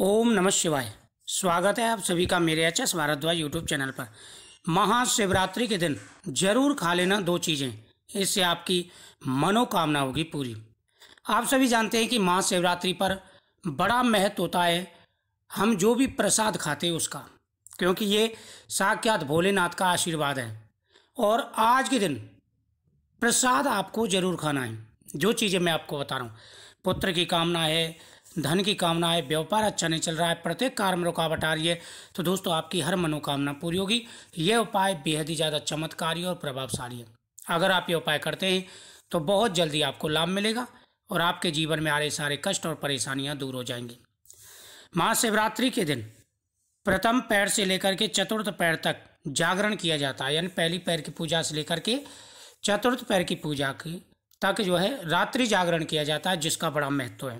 ओम नमः शिवाय स्वागत है आप सभी का मेरे H S Bhardwaj YouTube channel पर महाशिवरात्रि के दिन जरूर खा लेना दो चीज़ें इससे आपकी मनोकामना होगी पूरी आप सभी जानते हैं कि महाशिवरात्रि पर बड़ा महत्व होता है हम जो भी प्रसाद खाते हैं उसका क्योंकि ये साक्षात भोलेनाथ का आशीर्वाद है और आज के दिन प्रसाद आपको जरूर खाना है जो चीज़ें मैं आपको बता रहा हूँ पुत्र की कामना है धन की कामना है व्यापार अच्छा नहीं चल रहा है प्रत्येक कार्य में रुकावट आ रही है तो दोस्तों आपकी हर मनोकामना पूरी होगी यह उपाय बेहद ही ज़्यादा चमत्कारी और प्रभावशाली है अगर आप ये उपाय करते हैं तो बहुत जल्दी आपको लाभ मिलेगा और आपके जीवन में आ रहे सारे कष्ट और परेशानियाँ दूर हो जाएंगी महाशिवरात्रि के दिन प्रथम पैर से लेकर के चतुर्थ पैर तक जागरण किया जाता है यानी पहली पैर की पूजा से लेकर के चतुर्थ पैर की पूजा की तक जो है रात्रि जागरण किया जाता है जिसका बड़ा महत्व है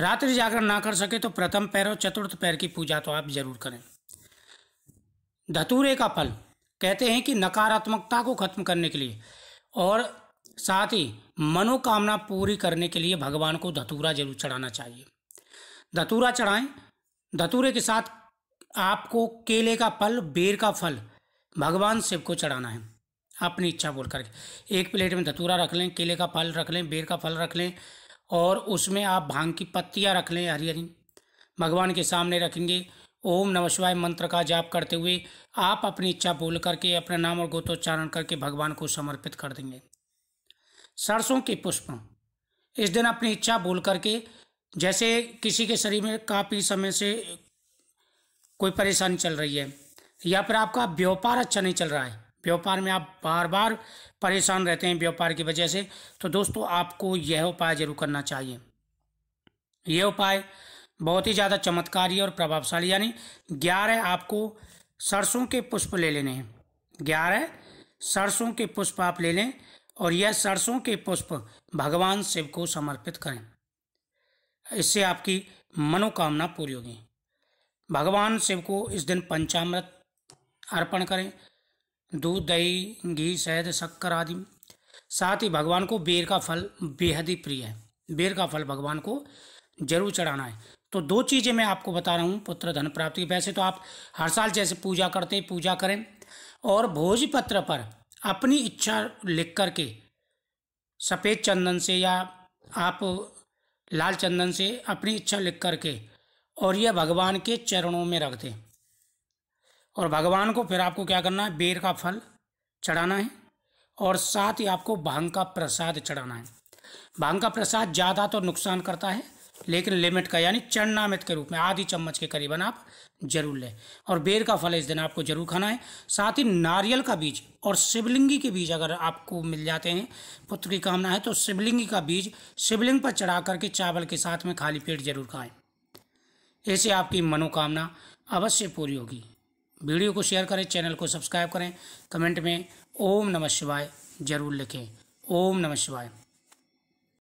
रात्रि जागरण ना कर सके तो प्रथम पैर और चतुर्थ पैर की पूजा तो आप जरूर करें धतूरे का फल कहते हैं कि नकारात्मकता को खत्म करने के लिए और साथ ही मनोकामना पूरी करने के लिए भगवान को धतूरा जरूर चढ़ाना चाहिए धतूरा चढ़ाएं धतूरे के साथ आपको केले का फल बेर का फल भगवान शिव को चढ़ाना है अपनी इच्छा बोल करके एक प्लेट में धतूरा रख लें केले का फल रख लें बेर का फल रख लें और उसमें आप भांग की पत्तियाँ रख लें हरी हरी भगवान के सामने रखेंगे ओम नमः शिवाय मंत्र का जाप करते हुए आप अपनी इच्छा बोल करके अपना नाम और गोत्रोच्चारण करके भगवान को समर्पित कर देंगे सरसों के पुष्प इस दिन अपनी इच्छा बोल करके जैसे किसी के शरीर में काफ़ी समय से कोई परेशानी चल रही है या फिर आपका व्यापार अच्छा नहीं चल रहा है व्यापार में आप बार बार परेशान रहते हैं व्यापार की वजह से तो दोस्तों आपको यह उपाय जरूर करना चाहिए यह उपाय बहुत ही ज़्यादा चमत्कारी और प्रभावशाली यानी ग्यारह आपको सरसों के पुष्प ले लेने हैं ग्यारह सरसों के पुष्प आप ले लें और यह सरसों के पुष्प भगवान शिव को समर्पित करें इससे आपकी मनोकामना पूरी होगी भगवान शिव को इस दिन पंचामृत अर्पण करें दूध दही घी शहद शक्कर आदि साथ ही भगवान को बेर का फल बेहद ही प्रिय है बेर का फल भगवान को जरूर चढ़ाना है तो दो चीज़ें मैं आपको बता रहा हूँ पुत्र धन प्राप्ति वैसे तो आप हर साल जैसे पूजा करते पूजा करें और भोजपत्र पर अपनी इच्छा लिख करके सफ़ेद चंदन से या आप लाल चंदन से अपनी इच्छा लिख करके और यह भगवान के चरणों में रख दें और भगवान को फिर आपको क्या करना है बेर का फल चढ़ाना है और साथ ही आपको भांग का प्रसाद चढ़ाना है भांग का प्रसाद ज़्यादा तो नुकसान करता है लेकिन लिमिट का यानी चरणामित के रूप में आधी चम्मच के करीबन आप जरूर लें और बेर का फल इस दिन आपको जरूर खाना है साथ ही नारियल का बीज और शिवलिंगी के बीज अगर आपको मिल जाते हैं पुत्र की कामना है तो शिवलिंगी का बीज शिवलिंग पर चढ़ा करके चावल के साथ में खाली पेट जरूर खाएं ऐसे आपकी मनोकामना अवश्य पूरी होगी वीडियो को शेयर करें चैनल को सब्सक्राइब करें कमेंट में ओम नमः शिवाय जरूर लिखें ओम नमः शिवाय